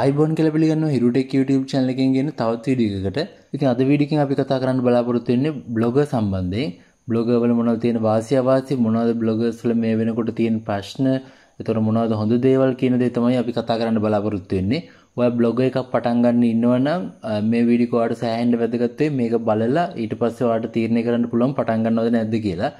අයිබොන් කෙල පිගන්න හිරුටෙක් YouTube චැනල එකෙන් ගෙන තවත් විඩියකට ඉතින් අද විඩිකින් අපි කතා කරන්න බලාපොරොත්තුවෙන්නේ බ්ලොග සම්බන්ධයෙන් බ්ලොගවල මොනවද තියෙන වාසි අවාසි මොනවද බ්ලොගර්ස් වල මේ වෙනකොට තියෙන ප්‍රශ්න එතකොට මොනවද හොඳ දේවල් කියන දේ තමයි අපි කතා කරන්න බලාපොරොත්තු වෙන්නේ ඔය බ්ලොග එකක් පටන් ගන්න ඉන්නවනම් මේ වීඩියෝ ඔයාලට සෑහෙන්න වැදගත් මේක බලලා ඊට පස්සේ ඔයාලට තීරණය කරන්න පුළුවන් පටන් ගන්නවද නැද්ද කියලා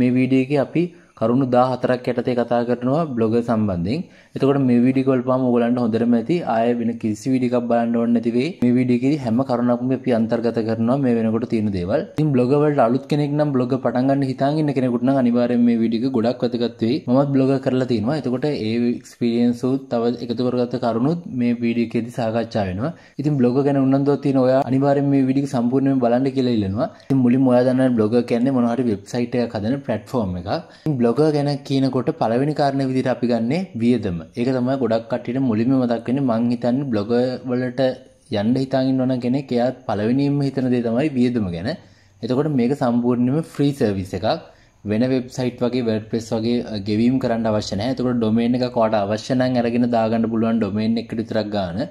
මේ වීඩියෝ එකේ අපි කරුණු 14ක් යටතේ කතා කරනවා බ්ලොගර් සම්බන්ධයෙන්. එතකොට මේ වීඩියෝ එක බලපුවාම ඔයගලන්ට හොඳටම ඇති ආය වෙන කිසි වීඩියෝ එකක් බලන්න ඕනේ නැති වෙයි. මේ වීඩියෝ එකේදී හැම කරුණක්ම අපි අන්තර්ගත කරනවා මේ වෙනකොට තියෙන දේවල්. ඉතින් බ්ලොගර් වලට අලුත් කෙනෙක් නම් බ්ලොගර් පටන් ගන්න හිතාගෙන ඉන්න කෙනෙකුට නම් අනිවාර්යයෙන් මේ වීඩියෝ එක ගොඩක් වැදගත් වෙයි. මමත් බ්ලොගර් කරලා තිනවා. එතකොට ඒ එක්ස්පීරියන්ස් උත් තව එකතු කරගත්ත කරුණුත් මේ වීඩියෝ එකේදී සාකච්ඡා වෙනවා. ඉතින් බ්ලොගර් ගැන උනන්දුවක් තියෙන ඔයා අනිවාර්යෙන් මේ වීඩියෝ එක සම්පූර්ණයෙන් බලන්න කියලා ඉල්ලනවා. ඉතින් මුලින්ම ඔයා දන්න බ්ලොගර් කියන්නේ මොනවා හරි වෙබ්සයිට් එකක් හදන ප්ලැට්ෆෝම් එකක්. බ්ලොග් බ්ලොග ගැන කියනකොට පළවෙනි කාරණ විදිට අපි ගන්නේ වියදම ඒක තමයි ගොඩක් කටට මුලිම මදක්වෙන මං හිතන්න බ්ලොග වලට යන්න හිතාගින් ඕන කෙනෙ එයාත් පලවෙනීම හිතන දේ තමයි වියදම ගැන එතකොට මේක සම්පූර්ණයම ෆ්‍රී සර්විස එකක් වෙන වෙබ්සයිට් වගේ වැඩ පෙස් වගේ ගෙවීම් කරන්න අවශ්‍යනය තකට ඩොමේන් එක කොට අවශ්‍යනං අරගෙන දාගන්න පුළුවන් ඩොමේන් එකට විතරක් ගාන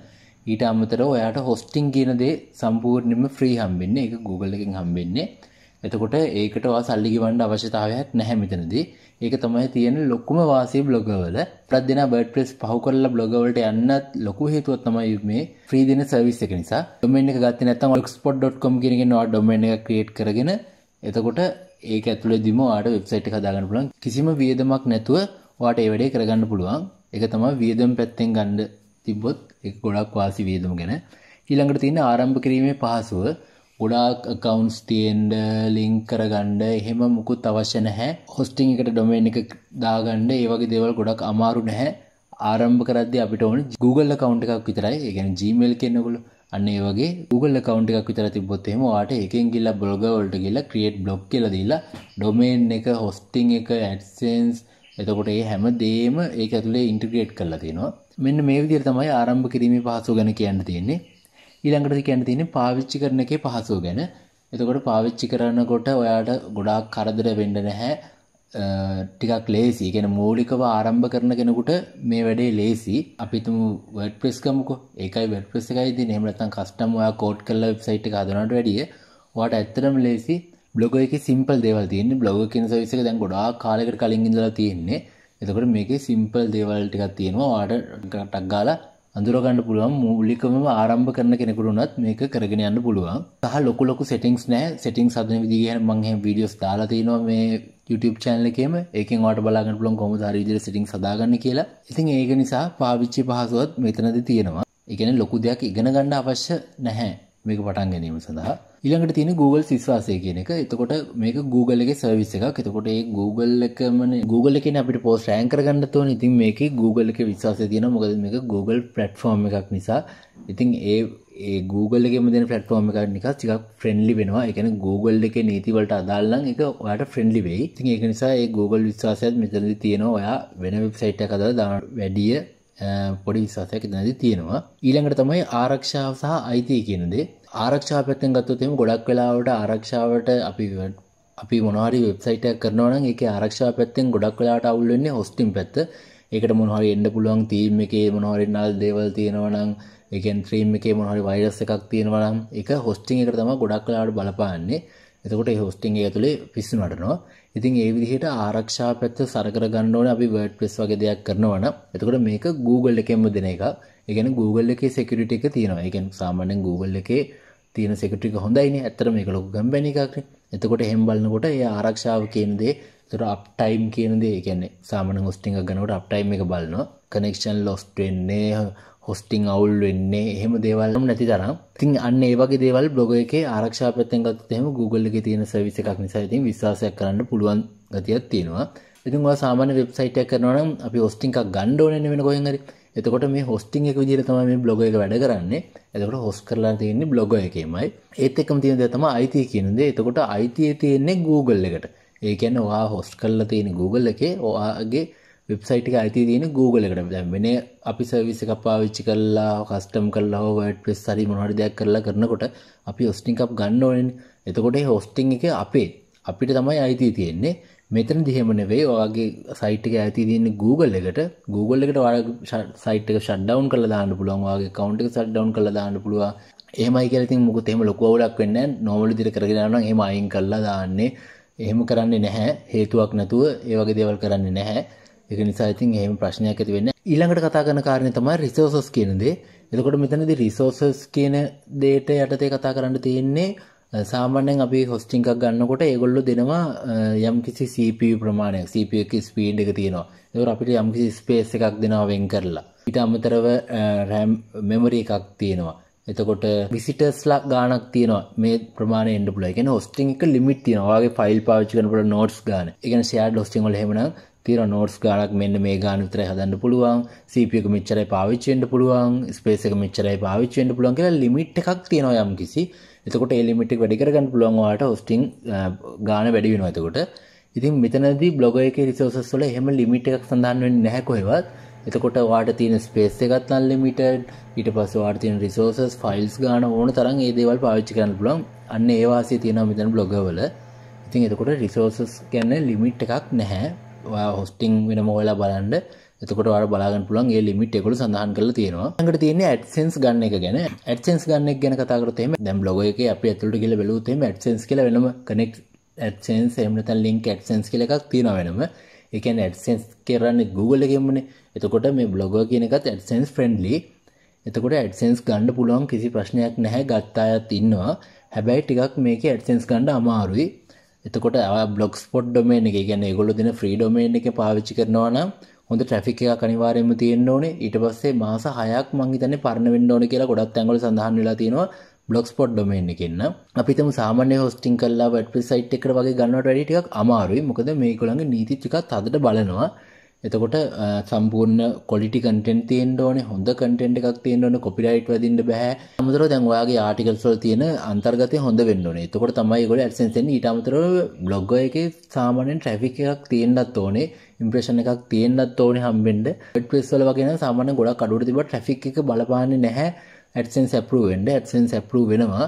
ඊට අමතර ඔයාට හොස්ටිං කියනදේ සම්පූර්ණයම ෆ්‍රී හම්බෙන්නේ එක Google එකින් හම්බෙන්නේ එතකොට ඒකට ඔයා සල්ලි ගෙවන්න අවශ්‍යතාවයක් නැහැ මෙතනදී. ඒක තමයි තියෙන ලොකුම වාසිය බ්ලොගවල. ප්‍රත් දෙනා WordPress පහු කරලා බ්ලොගවලට යන්නත් ලොකු හේතුවක් තමයි මේ ෆ්‍රී දෙන සර්විස් එක නිසා. ඩොමේන් එක ගත්තේ නැත්නම් blogspot.com කියන එකෙන් ඔයා ඩොමේන් එක ක්‍රියේට් කරගෙන එතකොට ඒක ඇතුළේදීම ඔයාට වෙබ්සයිට් එක හදාගන්න පුළුවන්. කිසිම වියදමක් නැතුව ඔයාට ඒ වැඩේ කරගන්න පුළුවන්. ඒක තමයි වියදම් පැත්තෙන් ගන්න තිබ්බොත් ඒක ගොඩක් වාසි වියදම ගැන. ඊළඟට තියෙන ආරම්භ කිරීමේ පහසුව ගොඩාක් කවන්ස් තියෙන්ඩ ලිංක් කරගණ්ඩ එහෙම මුකුත් අවශ්‍ය නැහැ හොස්ටිං එකට ඩොමේන් එක දාගණ්ඩ ඒ වගේ දේවල් ගොඩක් අමාරු නැහැ ආරම්භ කරද්දි අපිට ඕන Google කවන්් එකක් විතරයි ඒගැන ජීමල් කෙන්න්නගුල අන්න ඒ වගේ Google account එකක් විතර තිබ්බොත් එහෙම ඔයාට එකෙන් ගිහලා blogger වලට ගිහලා create blog කියලා දීලා domain එක hosting එක AdSense එතකොට ඒ හැම දේම ඒක ඇතුලේ ඉන්ටිග්‍රේට් කරලා තියෙනවා. මෙන්න මේ විදිහට තමයි ආරම්භ කිරීමේ පහසු ගැන කියන්න තියෙන්නේ. ඊළඟට කියන්න තියෙන්නේ පාවිච්චි කරන එකේ පහසුව ගැන. එතකොට පාවිච්චි කරනකොට ඔයාට ගොඩාක් කරදර වෙන්න නැහැ. ටිකක් ලේසි ගැන මූලිකව ආරම්භ කරන කෙනකුට මේ වැඩේ ලේසි අපිතුම වඩ ප්‍රස්කමක ඒකයි වැඩ ප්‍රස් එකයිද නමලතන් කස්ටම් ඔයා කෝට් කල්ල වෙබ්සයිට් එක හදනට වැඩිය වාට ඇත්තරම ලේසි බ්ලොග එක සිම්පල් දේවල් තියන්නේ බ්ලොග කියන සවිසක දැන් ගොඩා කාලෙකට කලින් ඉඳලා තියෙන්නේ එතකොට මේක සිම්පල් දේවල් ටිකක් තියෙනවා වාට ටක් ගාලා අඳුරගන්න පුළුවන් මූලිකම ආරම්භ කරන කෙනෙකුට උනත් මේක කරගෙන යන්න පුළුවන්. සහ ලොකු ලොකු සෙටින්ග්ස් නැහැ. සෙටින්ග්ස් හදන විදිහ ගැන මම එහෙම වීඩියෝස් දාලා තිනවා මේ YouTube channel එකේම. ඒකෙන් ඔයාලට බලාගන්න පුළුවන් කොහොමද හරි විදිහට සෙටින්ග්ස් හදාගන්න කියලා. ඉතින් ඒක නිසා පාවිච්චි පහසුවත් මෙතනදී තියෙනවා. ඒ කියන්නේ ලොකු දෙයක් ඉගෙන ගන්න අවශ්‍ය නැහැ මේක පටන් ගැනීම සඳහා. ඊළඟට තියෙන Google විශ්වාසය කියන එක. එතකොට මේක Google එකේ සර්විස් එකක්. එතකොට ඒ Google එකමනේ Google එකේනේ අපිට post rank කරගන්න තෝනේ. ඉතින් මේකේ Google එකේ විශ්වාසය තියෙනවා. මොකද මේක Google platform එකක් නිසා. ඉතින් ඒ ඒ Google එකේම දෙන platform එකක් නිකන් ටිකක් friendly වෙනවා. ඒ කියන්නේ Google එකේ නීති වලට අදාළ නම් ඒක ඔයාට friendly වෙයි. ඉතින් ඒක නිසා ඒ Google විශ්වාසයත් මෙතනදී තියෙනවා. ඔයා වෙන website එකක් අදාළ දාන වැඩිය පොඩි විශ්වාසයක් ඉතනදී තියෙනවා. ඊළඟට තමයි ආරක්ෂාව සහ අයිතිය කියන දේ. ආරක්ෂා පැත්තෙන් ගත්තොත් එහෙම ගොඩක් වෙලාවට ආරක්ෂාවට අපි අපි මොනවාරි වෙබ්සයිට් එකක් කරනවා නම් ඒකේ ආරක්ෂා පැත්තෙන් ගොඩක් වෙලාවට අවුල් වෙන්නේ හොස්ටින් පැත්ත. ඒකට මොනවාරි එන්න පුළුවන් තීම් එකේ මොනවාරි නල් දේවල් තියෙනවා නම් ඒ කියන්නේ ත්‍රීම් එකේ මොනවාරි වෛරස් එකක් තියෙනවා නම් ඒක හොස්ටින් එකට තමයි ගොඩක් වෙලාවට බලපාන්නේ. එතකොට ඒ හොස්ටින් එක ඇතුලේ පිස්සු නටනවා. ඉතින් ඒ විදිහට ආරක්ෂා පැත්ත සරකර ගන්න ඕනේ අපි WordPress වගේ දෙයක් කරනවා නම්. එතකොට මේක Google එකෙන්ම දෙන එකක්. ඒ කියන්නේ Google එකේ security එක තියෙනවා. ඒ කියන්නේ සාමාන්‍යයෙන් Google එකේ තියෙන සෙකටික හොඳයින ඇත්තර මේක ලොකු ගම්බැනි එකක්නේ එතකොට හෙම් බලන්නකොට ඒ ආරක්ෂාව කියනදේ තුර අප්ටයිම් කියනදේ කියන්නේ සාමන හොස්ටිං ගනකට අප්ටයිම් එක බලනවා කනෙක්ෂන් ලොස්ට වෙන්නේ හොස්ටිං අවුල් වෙන්නේ එහෙම දේවල්ම නැති තරම් තින් අන්න ඒ වගේ දේවල් බ්ලොග එක ආරක්ෂා පැත්තෙන් ගත්තොත් එහෙම Google එකේ තියෙන සර්විස් එකක් නිසා ඉතින් විශ්වාසයක් කරන්න පුළුවන් ගතියක් තියෙනවා ඉතින් ඔයා සාමාන්‍ය වෙබ්සයිට් එකක් කරනවා නම් අපි හොස්ටින් එකක් ගන්න ඕනේ වෙන කොහෙන් හරි. එතකොට මේ හොස්ටින් එක විදිහට තමයි මේ බ්ලොග් එක වැඩ කරන්නේ. එතකොට හොස්ට් කරලා තියෙන්නේ බ්ලොග් එකේමයි. ඒත් එක්කම තියෙන දේ තමයි IT කියන දේ. එතකොට IT තියෙන්නේ Google එකට. ඒ කියන්නේ ඔයා හොස්ට් කරලා තියෙන Google එකේ ඔයාගේ වෙබ්සයිට් එක අයිති තියෙන Google එකට. දැන් වෙන අපි සර්විස් එකක් පාවිච්චි කරලා, කස්ටම් කරලා, WordPress හරි මොන හරි දෙයක් කරලා කරනකොට අපි හොස්ටිං එකක් ගන්න ඕනේ. එතකොට මේ හොස්ටිං එක අපේ අපිට තමයි අයිති තියෙන්නේ. මෙතන දිහෙම නෙවෙයි ඔයාගේ සයිට් එක ඇති තියෙන්නේ Google එකට Google එකට ඔයාලා සයිට් එක ෂට්ඩවුන් කරලා දාන්න පුළුවන් ඔයාගේ account එක ෂට්ඩවුන් කරලා දාන්න පුළුවන් එහෙමයි කියලා ඉතින් මොකද එහෙම ලොකු අවුලක් වෙන්නේ නැහැ normal විදිහට කරගෙන යනවා නම් එහෙම අයින් කරලා දාන්නේ එහෙම කරන්නේ නැහැ හේතුවක් නැතුව ඒ වගේ දේවල් කරන්නේ නැහැ ඒක නිසා ඉතින් එහෙම ප්‍රශ්නයක් ඇති වෙන්නේ ඊළඟට කතා කරන කාරණේ තමයි resources කියන දේ එතකොට මෙතනදී resources කියන දේට යටතේ කතා කරන්න තියෙන්නේ සාමාන්‍යෙන් අපි හොස්ටිං එකක් ගන්නකොට ඒගොල්ලො දෙනවා යම් කිසි CPU ප්‍රමාණයක් CPක ස්පීඩ් එක තියෙනවා ඒවර අපිට යම්කිසි ස්පේස් එකක් දෙනවා වෙන් කරලා ඉට අමතරව රැම් මෙමරි එකක් තියෙනවා එතකොට විසිටස්ලා ගානක් තියෙනවා මේ ප්‍රමාණ එන්ඩපුල එකන හොස්ටිං එක ලිමිට තියෙනවාගේ ෆයිල් පාච්චි කනට නෝට්ස් ගාන එකන ෂයාඩ් හොස්ටිංගල් හෙමන තිර නෝට්ස් ගානක් මෙන්න මේ ගානතරය හදන්න පුළුවන් සපියක මිචරයි පාවිච්චෙන්ට පුළුවන් ස්පේසක මිචරයි පාවිච්චෙන්ට පුළුවන් කියලා ලිමිට් එකක් තියෙනවා යම් කිසි එතකොට එලිමිටක් වැඩි කරගන්න පුළුවන් වාට හොස්ටිං ගාන වැඩි වෙනවා එතකොට ඉතින් මෙතනදී බ්ලොග එකේ රිසෝසස් වල එහෙම ලිමිට් එකක් සඳහන් වෙන්නේ නැහැ කොහෙවත් එතකොට වාට තියෙන ස්පේස් එකත් අන්ලිමිටඩ් ඊට පස්සේ වාට තියෙන රිසෝසස් ෆයිල්ස් ගන්න ඕන තරම් ඒ දේවල් පාවිච්චි කරන්න පුළුවන් අන්න ඒ වාසිය තියෙනවා මෙතන බ්ලොග් වල ඉතින් එතකොට රිසෝසස් කියන්නේ ලිමිට් එකක් නැහැ ඔයා හොස්ටිං වෙනම හොයලා බලන්න එතකොට අර බලාගන්න පුළුවන් ඒ ලිමිට් එකළු සඳහන් කරලා තියෙනවා. ළඟට තියෙන්නේ AdSense ගන්න එක ගැන. AdSense ගන්න එක ගැන කතා කරොත් එහෙම දැන් බ්ලොග් එකේ අපි ඇතුළට ගිහලා බැලුවොත් එහෙම AdSense කියලා වෙනම connect AdSense එහෙම නැත්නම් link AdSense කියලා එකක් තියෙනවා වෙනම. ඒ කියන්නේ AdSense කරන්නේ Google එකෙන්මනේ. එතකොට මේ බ්ලොගර් කියන එකත් AdSense friendly. එතකොට AdSense ගන්න පුළුවන් කිසි ප්‍රශ්නයක් නැහැ. ගත්ත අයත් ඉන්නවා. හැබැයි ටිකක් මේකේ AdSense ගන්න අමාරුයි. එතකොට බ්ලොග් ස්පොට් ඩොමේන් එක කියන්නේ ඒගොල්ලෝ දෙන ෆ්‍රී ඩොමේන් එක පාවිච්චි කරනවා නම් හොඳ ට්‍රැෆික් එකක් අනිවාර්යයෙන්ම තියෙන්න ඕනේ. ඊට පස්සේ මාස 6ක් මං හිතන්නේ පරණ වෙන්න ඕනේ කියලා ගොඩක් තැන්වල සඳහන් වෙලා තියෙනවා. බ්ලොක්ස්පොට් ඩොමේන් එකෙන්න අපිටම සාමාන්‍ය හොස්ටිං කල්ලා වැට්පි සයිට් එකට වගේ ගන්නවට වැඩි ටිකක් අමාරුයි මොකද මේගොල්ලන්ගේ නීති ටිකක් අදට බලනවා එතකොට සම්පූර්ණ කොලිටි කන්ටෙන්ට් තියෙන්න ඕනේ හොඳ කන්ටෙන්ට් එකක් තියෙන්න ඕනේ කොපිරයිට් වදින්න බෑ අමතරව දැන් ඔයාගේ ආටිකල්ස් වල තියෙන අන්තර්ගතය හොඳ වෙන්න ඕනේ එතකොට තමයි ඒගොල්ලෝ ඇඩ්සෙන්ස් එන්නේ ඊට අමතරව බ්ලොග් එකේ සාමාන්‍යයෙන් ට්‍රැෆික් එකක් තියෙන්නත් ඕනේ ඉම්ප්‍රේෂණ එකක් තියෙන්න්නත් ඕන හම්බෙන්ඩ ටවිස්වල වගෙන සාමන ගොඩක් අඩුට තිබ ට්‍රික් එක බලපාන්න නැහැ ඇඩසන් සැපරුවෙන්ඩ ඇත්සන් සැපරු වෙනවා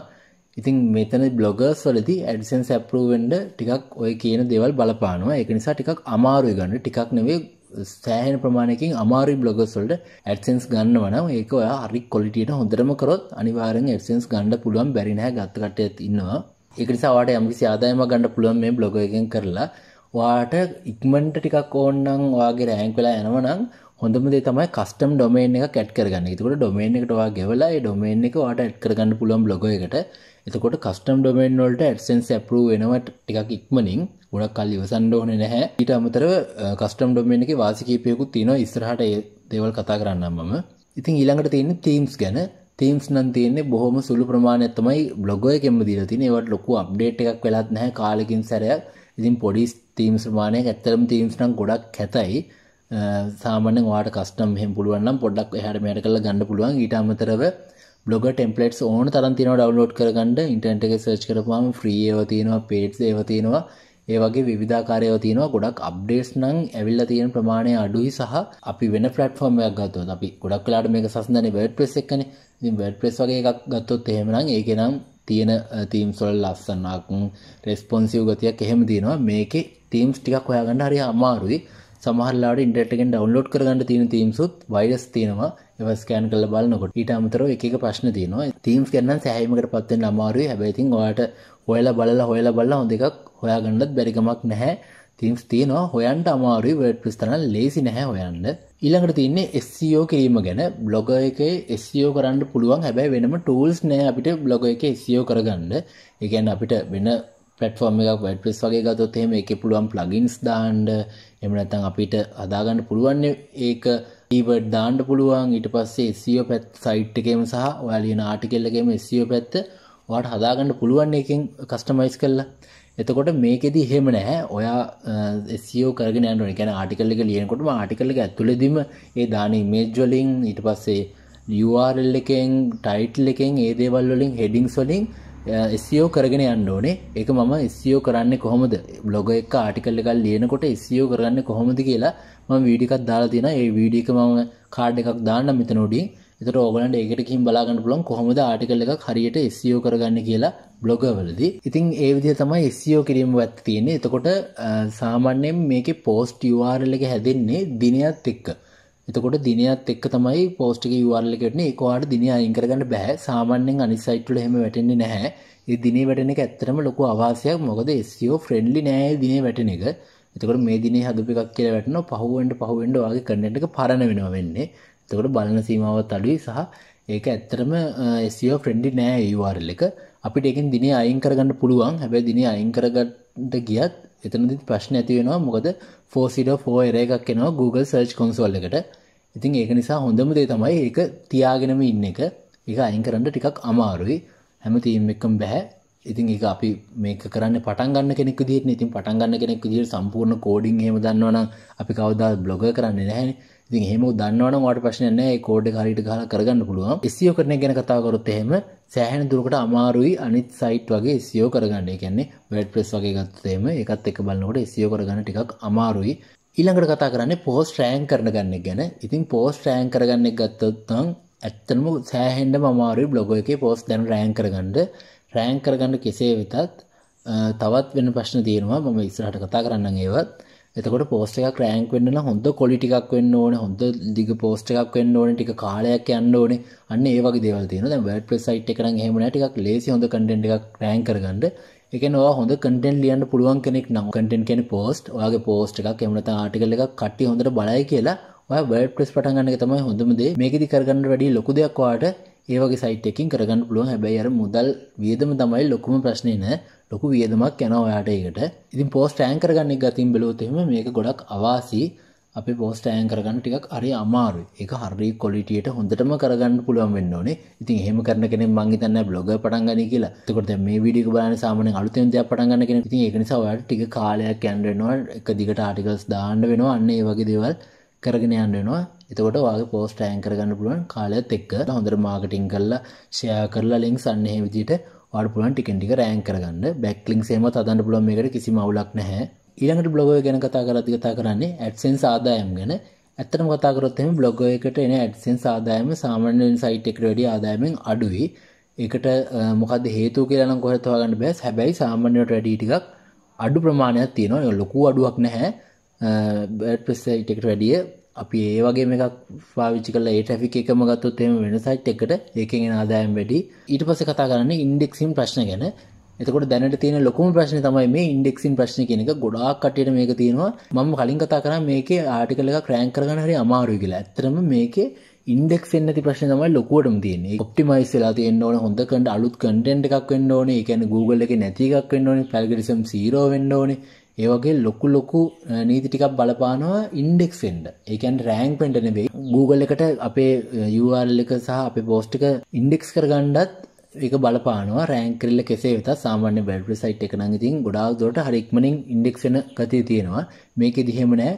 ඉතින් මෙතන බ්ලොගර්ස් වලති ඇඩසන් සැපරුවෙන්ඩ ටිකක් ඔය කියන දෙවල් බලපානවා එක නිසා ටිකක් අමාරුයි ගන්න ටිකක් නෙවේ සෑහෙන ප්‍රමාණයකින් අමාරි බ්ලොගස්වල්ට ඇඩසන්ස් ගන්න වනම් ඒක ඔයා හරි කොලිටියට හොඳරම කරොත් අනිවාරෙන් ඇඩසන්ස් ගණඩ පුළුවන් බැරිනෑ ගත්තකටයත් ඉන්නවා එකනිසාවාට යම්කිසි ආදායම ගණඩ පුළුවන් මේ බ්ලොග එකෙන් කරලා වාට ඉක්මන්ට ටිකක් ඕන්නම් වාගේ රෑන්ක් වෙලා යනවනම් හොඳම දේ තමයි කස්ටම් ඩොමේන් එක කැට් කරගන්න. එතකොට ඩොමේන් එකට වා ගෙවලා ඒ ඩොමේන් එක වාට ඇඩ් කරගන්න පුළුවන් බ්ලොග් එකට. එතකොට කස්ටම් ඩොමේන් වලට AdSense approve වෙනවා ටිකක් ඉක්මනින්. ගොඩක් කල් ඉවසන්න ඕනේ නැහැ. ඊට අමතරව කස්ටම් ඩොමේන් එකේ වාසි කීපයකුත් තියෙනවා. ඉස්සරහට ඒ දේවල් කතා කරන්නම් මම. ඉතින් ඊළඟට තියෙන්නේ themes ගැන. තීම්ස් නම් තියෙන්නේ බොහොම සුළු ප්‍රමාණයක් තමයි බ්ලොග් එකෙන්ම දීලා තියෙන්නේ. ඒවට ලොකු අප්ඩේට් එකක් වෙලත් නැහැ කාලෙකින් සැරයක්. ඉතින් පොඩි තීම් ප්‍රමාණයක් ඇත්තරම් තීම්ස් නම් ගොඩක් ඇතයි සාමනෙන් වාට කස්ටම් හෙම පුළුවන්නම් පොඩක් එහට මෙයට කළ ගන්න පුළුවන් ඊට අමතරව බ්ලොග ටෙම්පලට්ස් ඕන තරන් තින ඩවලෝඩ් කරගන්න ඉන්ටන්ට එක සර්ච් කරපුම ්‍රී ඒවතිනවා පේට්ස් ඒවතිනවා ඒවගේ විධාකාරයව තියෙනවා ගොඩක් අප්ඩේස් නං ඇවිල්ල තියෙන ප්‍රමාණය අඩුයි සහ අපි වෙන පටෆෝර්මයක් ගත්තොත් අපි ගොඩක් කලාට මේක සසඳන වැඩ් පෙස් එක්කන වැඩ් පෙස් වගේ එකක් ගත්තොත් එහෙමනම් ඒකෙනම් තියෙන තීම් සොල් ලස්සන්නක් රෙස්පොන්සිව් ගතියක් එහෙම තියෙනවා මේකේ තීම්ස් ටිකක් හොයාගන්න හරි අමාරුයි සමහරලාට ඉන්ටර්නෙට් එකෙන් ඩවුන්ලෝඩ් කරගන්න තියෙන තීම්සුත් වයිරස් තියෙනවා ඒවා ස්කෑන් කරලා බලනකොට ඊට අමතරව එක එක ප්‍රශ්න තියෙනවා තීම්ස් ගැන නම් සෑහීමකට පත් වෙන්න අමාරුයි හැබැයි ඉතින් ඔයාලට හොයලා බලලා හොයලා බලලා හොඳ එකක් හොයාගන්නත් බැරි කමක් නැහැ තීම්ස් තියෙනවා හොයන්ට අමාරුයි වර්ඩ්ප්‍රෙස් තරම් ලේසි නැහැ හොයන්න ඊළඟට තියන්නේ SEO කිරීම ගැන බ්ලොග එකේ SEO කරන්න පුළුවන් හැබැයි වෙනම ටූල්ස් නෑ අපිට බ්ලොග එක SEO කරගන්න ඒ කියන්නේ අපිට වෙන පටෆෝර්ම එකක් වැඩ්‍රෙස් වගේ ගතොත් එහෙම එක පුළුවන් ප්ලගින්ස් දාන්ඩ එම නැතන් අපිට අදාගන්න පුළුවන් ඒක ඊවඩ් දාන්ඩ පුළුවන් ඊට පස්සේ එසිෝ e පැත් සයිට් එකම සහ ඔයාලියන ආටිකෙල්ලගේම එසිෝ පැත්ත වාට හදාගන්න පුළුවන් එකෙන් කස්ටමයිස් කරලා එතකොට මේකෙදි හෙම නැහැ ඔයා එසිෝ e කරගෙන යන්න ගැන ආටිකල්ල එක ලියනකොටම ආටිකල්ල එක ඇතුළෙදීම ඒ දාන මේජ්වලින් ඊට පස්සේ URL එකෙන් ටයිටල් එකෙන් ඒ දේවල් වලින් හෙඩිංස් වලින් එස්ෝ e කරගෙන යන්න ඕනේ e e එක මම ස්ෝ කරන්න කොහොමද බ්ලොග එක ආටිකල් එකල් ලියනකොට ස්ෝ කරන්න කොහොමද කියලා ම වීඩිකක් දාලා තියෙන ඒ වීඩික මම කාඩ් එකක් දාන්න මෙතනොඩින් එතට ඕගලන්ට ඒකටකින් බලාගන්න පුලොන් කොහොමද ආටිකල් එකක් හරියට ස්ෝ කරගන්න කියලා බ්ලොගවලදී ඉතින් ඒ විදිහ තමයි ස්ෝ කිරීම ඇත් තියෙන්නේ එතකොට සාමාන්‍යයෙන් මේක පෝස්ට් යවාරල එක හැදෙන්නේ දිනයත් එක්ක එතකොට දිනයත් එක්ක තමයි පෝස්ට් එකේ URL එක එන්නේ ඒක ඔයාලට දිනේ අයින් කරගන්න බෑ සාමාන්‍යයෙන් අනිත් සයිට් වල එහෙම වැටෙන්නේ නැහැ ඒ දිනේ වැටෙන එක ඇත්තටම ලොකු අවාසියක් මොකද SEO ෆ්‍රෙන්ඩ්ලි නෑ දිනේ වැටෙන එක එතකොට මේ දිනේ හදපු එකක් කියලා වැටෙනවා පහුවෙන්ට පහුවෙන්ට ඔයාගේ කන්ටෙන්ට් එක පරණ වෙනවා වෙන්නේ එතකොට බලන සීමාවත් අඩුයි සහ ඒක ඇත්තටම SEO ෆ්‍රෙන්ඩ්ලි නෑ URL එක අපිට ඒකෙන් දිනේ අයින් කරගන්න පුළුවන් හැබැයි දිනේ අයින් කරගන්න ගියත් එතනදිත් ප්‍රශ්න ඇති වෙනවා මොකද 404 error එකක් එනවා Google search console එකට. ඉතින් ඒක නිසා හොඳම දේ තමයි ඒක තියාගෙනම ඉන්න එක. ඒක අයින් කරන්න ටිකක් අමාරුයි. හැම තීම් එකක්ම බෑ. ඉතින් ඒක අපි මේක කරන්න පටන් ගන්න කෙනෙක් විදිහට ඉතින් පටන් ගන්න කෙනෙක් විදිහට සම්පූර්ණ කෝඩින් එහෙම දන්නවනම් අපි කවදාවත් බ්ලොගර් කරන්නේ නැහැනේ. ඉතින් එහෙම දන්නවනම් ඔයාලට ප්‍රශ්නයක් නැහැ ඒ කෝඩ් එක හරියට ගහලා කරගන්න පුළුවන් SEO කරන එක ගැන කතා කරොත් එහෙම සෑහෙන දුරකට අමාරුයි අනිත් සයිට් වගේ SEO කරගන්න. ඒ කියන්නේ WordPress වගේ ගත්තොත් එහෙම ඒකත් එක්ක බලනකොට SEO කරගන්න ටිකක් අමාරුයි. ඊළඟට කතා කරන්නේ post rank කරන ගන්නෙක් ගැන. ඉතින් post rank කරගන්න එක ගත්තොත් නම් ඇත්තටම සෑහෙන්නම අමාරුයි බ්ලොග් එකේ post දැන් rank කරගන්න. rank කරගන්න කෙසේ වෙතත් තවත් වෙන ප්‍රශ්න තියෙනවා. මම ඉස්සරහට කතා කරන්නම් ඒවත්. එතකොට පෝස්ට් එකක් රෑන්ක් වෙන්න නම් හොඳ කොලි ටිකක් වෙන්න ඕනේ හොඳ දිග පෝස්ට් එකක් වෙන්න ඕනේ ටික කාලයක් යන්න ඕනේ අන්න ඒ වගේ දේවල් තියෙනවා දැන් WordPress සයිට් එක නම් එහෙම නෑ ටිකක් ලේසි හොඳ කන්ටෙන්ට් එකක් රෑන්ක් කරගන්න ඒ කියන්නේ ඔයා හොඳ කන්ටෙන්ට් ලියන්න පුළුවන් කෙනෙක් නම් කන්ටෙන්ට් කියන්නේ පෝස්ට් ඔයාගේ පෝස්ට් එකක් එහෙම නැත්නම් ආටිකල් එකක් කට්ටිය හොඳට බලයි කියලා ඔයා WordPress පටන් ගන්න එක තමයි හොඳම දේ මේකෙදි කරගන්න වැඩිය ලොකු දෙයක් ඔයාට ඒවගේ සයිටකින් කරගන්න පුළුව හැබැයි අර මුදල් වියදම තමයි ලොකුම ප්‍රශ්නයන ලොකු වියදමක් යන ඔයාට ඒකට ඉතින් පෝස්ට ෑන් කරගන්න ගතින් බලොතෙම මේක ගොඩක් අවාසි අපි පෝස්ට ෑන් කරගන්න ටිකක් අරි අමාරු එක හරි කොලිටියට හොඳටම කරගන්න පුළුවන් වෙන්න ඕනේ ඉතින් හෙම කරන කෙන මංහිතන්න බ්ලොග පටන්ගන කියලා තකොට මේ විඩික බල සාමන අලුතයන්තය පටන්ගන්න කෙන ති ඒකනිසා ඔයාට ටික කාලයක් කැන්ඩනවා එක දිගට ආටිකල්ස් දාන්න වෙනවා අන්න ඒ වගේ දේවල් කරගෙන යන්න වෙනවා එතකොට වගේ පෝස්ට ෑන් කරගන්න පුළුවන් කාලයත් එක්ක හොඳර මාගටින් කරලා ෂයා කරලා ලිින් සන්නේ විදිට වාඩ පුලන් ටිකටික රෑන් කරගන්න බැක්ලිින් සේම තදන්න පුළොන් එකට කිසි මවුලක් නැහැ ඊළඟට බ්ලොගය ගැන කතා කරති කතා කරන්නේ ඇත්සෙන් සාදායම් ගැන ඇත්තම කතාකරොත්තම බ්ලොග එකට එන ඇඩසෙන් සාදායම සාමාන්‍යෙන් සයිට් එකට වැඩි ආදායමෙන් අඩුයි එකට මොකද හේතු කියලන කොහත්වාගන්න බැස් හැබැයි සාමාන්‍යයට වැඩීටිකක් අඩු ප්‍රමාණයක් තියෙනවා ලොකු අඩුවක් නැහැ බඩ් පෙස් එකට වැඩිය අපි ඒ වගේ එකක් පාවිච්චි කල ඒටෆි එකම ගත්තොත් එම වෙන සයිට් එකට ඒකෙන් ආදායම් වැඩි ඊට පස කතා කරන්න ඉන්ඩෙක්සිම් ප්‍රශ්න ගැන එතකොට දැනට තියෙන ලොකුම ප්‍රශ්න තමයි මේ ඉන්ඩෙක්සින් ප්‍රශ්න කෙනෙක ගොඩාක් කටයට මේක තියෙනවා මම කලින් කතා කරා මේකේ ආටිකල එක ක්‍රෑන් කරගන්න හරි අමාරු කියලා ඇත්තරම මේකේ ඉන්ඩෙක් එන්නති ප්‍රශ්න තමයි ලොකුවටම තියන්නේ ඔප්ටිමයිස් වෙලා තියෙන්න ඕන හොඳ කන්ට අලුත් කටෙන්ට් එකක් වෙන්න ඕනේ එකැන Google එක නැතිකක් වෙන්න ඕනේ පැල්ගරිසම් සීරෝ වෙන්න ඕනේ ඒ වගේ ලොකු ලොකු නීති ටිකක් බලපානවා ඉන්ඩෙක්ස් වෙන්න. ඒ කියන්නේ රෑන්ක් වෙන්න නෙවෙයි. Google එකට අපේ URL එක සහ අපේ post එක ඉන්ඩෙක්ස් කරගන්නත් ඒක බලපානවා රෑන්ක් කරලා කෙසේ වෙතත් සාමාන්‍ය වෙබ් සයිට් එක නම් ඉතින් ගොඩාක් දුරට හරි ඉක්මනින් ඉන්ඩෙක්ස් වෙන ගතිය තියෙනවා. මේකෙදි එහෙම නැහැ.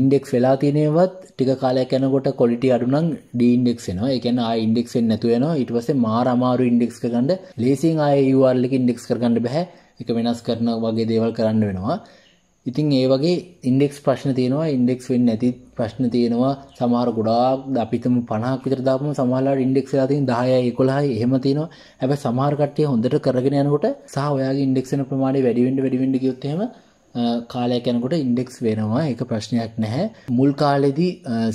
ඉන්ඩෙක්ස් වෙලා තියෙනවත් ටික කාලයක් යනකොට කොලිටි අඩු නම් ඩීඉන්ඩෙක්ස් වෙනවා. ඒ කියන්නේ ආයෙ ඉන්ඩෙක්ස් වෙන්නේ නැතු වෙනවා. ඊට පස්සේ මාර අමාරු ඉන්ඩෙක්ස් කරගන්න ලේසියෙන් ආයෙ URL එක ඉන්ඩෙක්ස් කරගන්න බෑ. එක වෙනස් කරන වගේ දේවල් කරන්න වෙනවා ඉතින් ඒ වගේ ඉන්ඩෙක්ස් ප්‍රශ්න තියෙනවා ඉන්ඩෙක්ස් වෙන්න ඇති ප්‍රශ්න තියෙනවා සමහර ගොඩාක් අපිතම පනහක් විතර දාපම සමහරලාට ඉන්ඩෙක්ස් වෙලා තියෙන 10යි 11යි එහෙම තියෙනවා හැබැයි සමහර කට්ටිය හොඳට කරගෙන යනකොට සහ ඔයාගේ ඉන්ඩෙක්ස් වෙන ප්‍රමාණය වැඩි වෙන්න වැඩි වෙන්න ගියොත් එහෙම කාලයක් යනකොට ඉන්ඩෙක්ස් වෙනවා ඒක ප්‍රශ්නයක් නැහැ මුල් කාලෙදී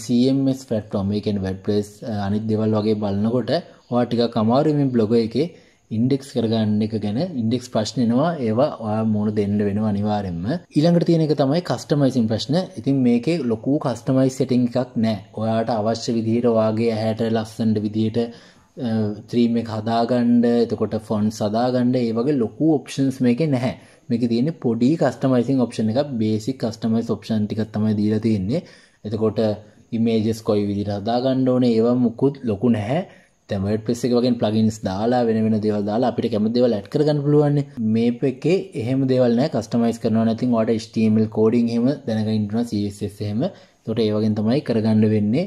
CMS platform ඒ කියන්නේ WordPress අනිත් දේවල් වගේ බලනකොට ඔයා ටිකක් අමාරුයි මේ බ්ලොග් එකේ ඉන්ඩෙක්ස් කරගන්න එක ගැන ඉන්ඩෙක්ස් ප්‍රශ්නයනවා ඒවා ඔයා මෝන දෙන්න වෙන අනිවාරෙන්ම ඊළඟට තියෙන එක තමයි කස්ටමයිසින් ප්‍රශ්න ඉතින් මේකේ ලොකු කස්ටමයිස් සෙටිං එකක් නෑ ඔයාට අවශ්‍ය විදිහට වාගේ ඇහැට ලස්සන්ඩ විදියට ත්‍රීම එක හදාගණ්ඩ එතකොට ෆොන් සදාගණ්ඩ ඒ වගේ ලොකු ඔප්ෂන්ස් මේක නැහැ මේක තියෙන පොඩි කස්ටමයිසින් ඔප්ෂන් එක බේසික් කස්ටමයිස් ඔප්ෂන් ටිකක් තමයි දීලා තියෙන්නේ එතකොට ඉමේජස් කොයි විදිහට හදාගන්න ඕනේ ඒවා මුකුත් ලොකු නැහැ තැමට පෙසක වගේ ප්ලගින්ස් දාලා වෙන වෙන දෙවල් දාලා අපිට කැම දෙවල් ඇට් කරගන්න පුළුවන් මේ එකේ එහෙම දෙවල්න කස්ටමයිස් කරන නැතින් වට ස්ටමල් කෝඩින් හෙම දැනගඉන්ටන සහෙම තොට ඒවගෙන් තමයි කරගන්න වෙන්නේ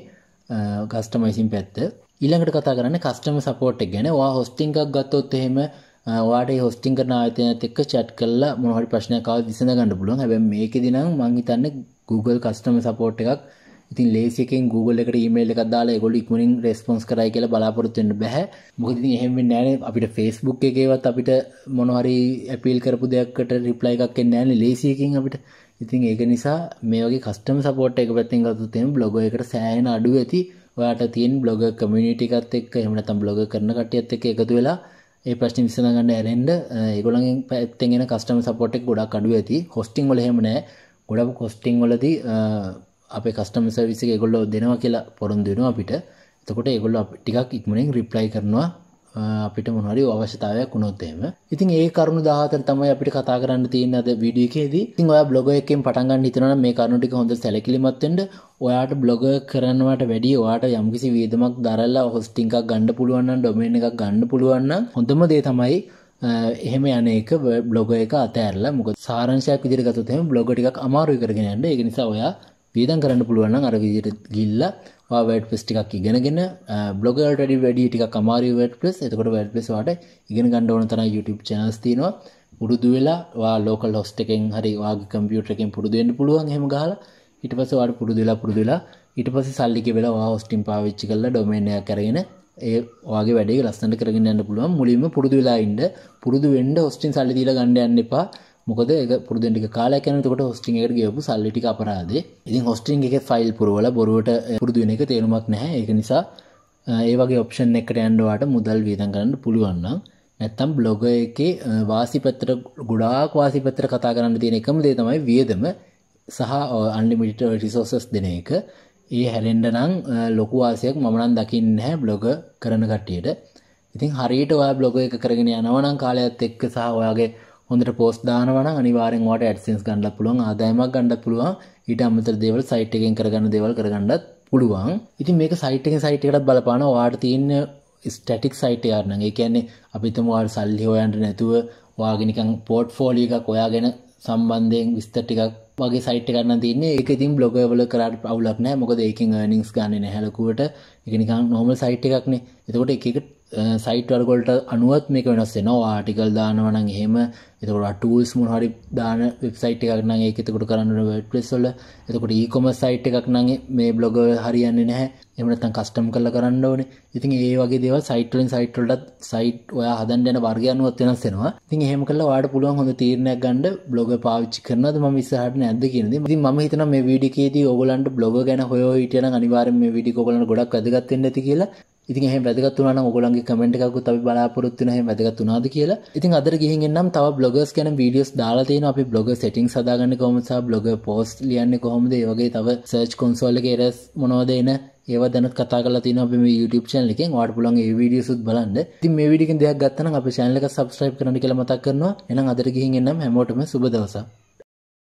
කස්ටමයිසින් පැත්ත ඊළඟට කතා කරන්න කස්ටම සපෝට් ගැන වා හොස්ටිංක් ගත්තොත් එහෙම වාට හොස්ටිං කරන අතන එක්ක චට් කල්ලා මොහට ප්‍රශ්නකාව විසඳ ගන්න පුළුවන් හැබැ මේක දිනම් මංහිතන්න Google කස්ටම සපෝට් එකක් ඉතින් ලේසියකෙන් Google එකට ඊමේල් එකක් දාලා ඒගොල්ලෝ ඉක්මනින් රෙස්පොන්ස් කරයි කියලා බලාපොරොත්තු වෙන්න බෑ. මොකද ඉතින් එහෙම වෙන්නේ නැහැ අපිට Facebook එකේවත් අපිට මොන හරි ඇපීල් කරපු දෙයක්කට රිප්ලයි එකක් එන්නේ නැහැ ලේසියකින් අපිට. ඉතින් ඒක නිසා මේ වගේ කස්ටම සපෝට් එක පැත්තෙන් ගත්තොත් එහෙම බ්ලොග් එකකට සෑහෙන අඩුව ඇති. ඔයාට තියෙන බ්ලොග කමියුනිටි එකත් එක්ක එහෙම නැත්නම් බ්ලොග කරන කට්ටියත් එක්ක එකතු වෙලා ඒ ප්‍රශ්න විසඳ ගන්න ඇරෙන්න ඒගොල්ලන්ගෙන් පැත්තෙන් එන කස්ටමර් සපෝට් එක ගොඩක් අඩු ඇති. හොස්ටිං වල එහෙම නැහැ. ගොඩක් හොස්ටිං වලදී අප කස්ටම සවිසි ගොල්ලෝ දෙනවා කියලා පොරොන්දුවෙනවා අපිට එතකොට ඒගොල්ල ටිකක් ඉක්මනින් රිප්ලයි කරනවා අපිට මොහරි අවශ්‍යතාවයක් වුණොත්තේම ඉතින් ඒ කරුණු දාහතර තමයි අපිට කතා කරන්න තියන්න අද විඩියකේදී ඉතින් ඔයා බ්ලොග එකෙන් පටන්ගන්න හිතන මේ කරුණුටික හොඳ සැලකිලිමත්තෙන්ට ඔයාට බ්ලොග කරන්නවට වැඩි ඔයාට යම්කිසි වීදමක් දරල්ලා හොස්ටිංකක් ගණ්ඩ පුළුවන්න ඩොමේන එකක් ගණ්ඩ පුළුවන්න හොඳම දේ තමයි එහෙම යන එක බ්ලොග එක අතඇරලා මොක සාරංශයක් විදිරගතතම බ්ලොග ටික් අමාරු කරගෙන යන්න ඒ නිසා ඔයා වියදම් කරන්න පුළුවන් නම් අර විදිහට ගිහිල්ලා ඔයා WordPress ටිකක් ඉගෙනගෙන බ්ලොග් වලට වැඩි වැඩි ටිකක් අමාරුයි WordPress. එතකොට WordPress ඔයාලට ඉගෙන ගන්න ඕන තරම් YouTube channels තියෙනවා. පුරුදු වෙලා ඔයා local host එකෙන් හරි ඔයාගේ computer එකෙන් පුරුදු වෙන්න පුළුවන් එහෙම ගහලා. ඊට පස්සේ ඔයාලට පුරුදු වෙලා පුරුදු වෙලා ඊට පස්සේ සල්ලි ගෙවලා ඔයා hosting පාවිච්චි කරලා domain එකක් අරගෙන ඒ ඔයාගේ වැඩේ ලස්සනට කරගෙන යන්න පුළුවන්. මුලින්ම පුරුදු වෙලා ඉන්න. පුරුදු වෙන්න hosting සල්ලි දීලා ගන්න යන්න එපා. මොකද පුරදටික කාලයකනකට හොස්ටිං එකට ගේපු සල්ලිටි අපරාද ඉතින් හොස්ටිං එක ෆයිල් පුරුවල බොරුවට පුරදුවෙන එක තේරුමක් නැහැ එක නිසා ඒවගේ ඔප්ෂන් එකට ඇන්ඩවාට මුදල් වීතන් කරන්න පුළුවන්න නැත්තම් බ්ලොග එක වාසිපත්තර ගොඩාක් වාසිපත්‍ර කතා කරන්න තියෙන එකම දේ තමයි වියදම සහ අන්ඩිමිට රිසෝසස් දෙන එක ඒ හැරෙන්ඩ නම් ලොකුවාසයක් මමනන් දකින්න හැ බ්ලොග කරන කට්ටියට ඉතින් හරිට ඔයා බ්ලොග එක කරගෙන යනවනම් කාලයක්ත් එක්ක සහ ඔයාගේ හොඳට පෝස්ට් දානවා නම් අනිවාර්යෙන් ඔයාලට AdSense ගන්නලා පුළුවන් ආදායමක් ගන්නත් පුළුවන් ඊට අමතර දේවල් සයිට් එකෙන් කරගන්න දේවල් කරගන්නත් පුළුවන්. ඉතින් මේක සයිට් එකෙන් සයිට් එකටත් බලපාන ඔයාලට තියෙන ස්ටැටික් සයිට් එකක් නම් ඒ කියන්නේ අපි හිතමු ඔයාලා සල්ලි හොයන්න නැතුව ඔයාගේ නිකන් පෝර්ට්ෆෝලියෝ එකක් ඔයාගෙන සම්බන්ධයෙන් විස්තර ටිකක් වගේ සයිට් එකක් නම් තියෙන්නේ. ඒක ඉතින් බ්ලොග් වල කරාට අවුලක් නැහැ. මොකද ඒකෙන් earnings ගන්න නැහැ ලකුවට. ඒක නිකන් normal සයිට් එකක්නේ. එතකොට එක එක සයිටවල්ගොල්ට අනුවත් මේක වෙනස් වෙනවා ආටිකල් දානවනන් එහෙම එතකොට ටූල්ස් මුල් හරි දාන වෙබ්සයිට් එකක් නම් ඒක එතකොට කරන්න වෙබ්ඩ්‍රෙස් වල එතකොට e-commerce site එකක් නම් මේ blog හරියන්නේ නැහැ එහෙම නැත්නම් custom කරලා කරන්න ඕනේ ඉතින් ඒ වගේ දේවල් site වලින් site වලටත් site ඔයා හදන්න යන වර්ගය අනුවත් වෙනස් වෙනවා ඉතින් එහෙම කළා ඔයාලට පුළුවන් හොඳ තීරණයක් ගන්න blog පාවිච්චි කරනවද මම ඉස්සරහට නැද්ද කියන දේ ඉතින් මම හිතනවා මේ වීඩියෝ එකේදී ඕගොල්ලන්ට blog ගැන හොය හොය හිටියනම් අනිවාර්යෙන් මේ වීඩියෝ ඔයගොල්ලන්ට ගොඩක් වැදගත් වෙන්න ඇති කියලා ඉතින් එහෙම වැදගත් වුණා නම් ඔයගොල්ලන්ගේ කමෙන්ට් එකකුත් අපි බලාපොරොත්තු වෙන හැම වැදගත් වුණාද කියලා. ඉතින් අදට ගිහින් එන්නම් තව බ්ලොගර්ස් ගැන වීඩියෝස් දාලා තියෙනවා. අපි බ්ලොගර් සෙටින්ග්ස් හදාගන්නේ කොහොමද සහ බ්ලොගර් පෝස්ට් ලියන්නේ කොහොමද? ඒ වගේ තව සර්ච් කන්සෝල් එකේ errors මොනවද එන ඒවා දැනත් කතා කරලා තියෙනවා අපි මේ YouTube channel එකෙන් ඔයාලට පුළුවන් ඒ වීඩියෝස් උත් බලන්න. ඉතින් මේ වීඩියෝ එකෙන් දෙයක් ගත්තා නම් අපේ channel එක subscribe කරන්න කියලා මතක් කරනවා. එහෙනම් අදට ගිහින් එන්නම් හැමෝටම සුබ දවසක්.